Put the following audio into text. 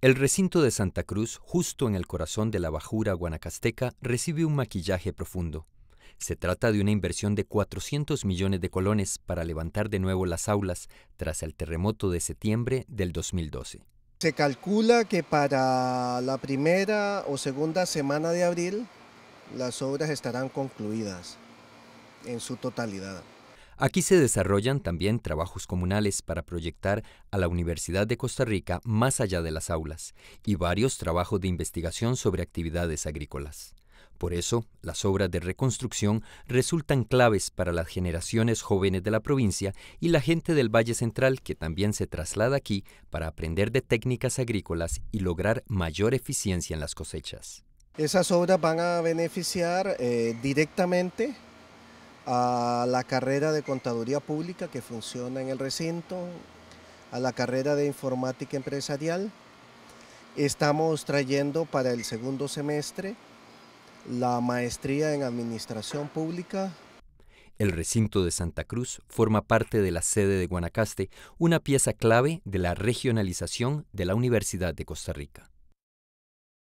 El recinto de Santa Cruz, justo en el corazón de la bajura guanacasteca, recibe un maquillaje profundo. Se trata de una inversión de 400 millones de colones para levantar de nuevo las aulas tras el terremoto de septiembre del 2012. Se calcula que para la primera o segunda semana de abril las obras estarán concluidas en su totalidad. Aquí se desarrollan también trabajos comunales para proyectar a la Universidad de Costa Rica más allá de las aulas y varios trabajos de investigación sobre actividades agrícolas. Por eso, las obras de reconstrucción resultan claves para las generaciones jóvenes de la provincia y la gente del Valle Central que también se traslada aquí para aprender de técnicas agrícolas y lograr mayor eficiencia en las cosechas. Esas obras van a beneficiar eh, directamente a la carrera de Contaduría Pública que funciona en el recinto, a la carrera de Informática Empresarial. Estamos trayendo para el segundo semestre la maestría en Administración Pública. El recinto de Santa Cruz forma parte de la sede de Guanacaste, una pieza clave de la regionalización de la Universidad de Costa Rica.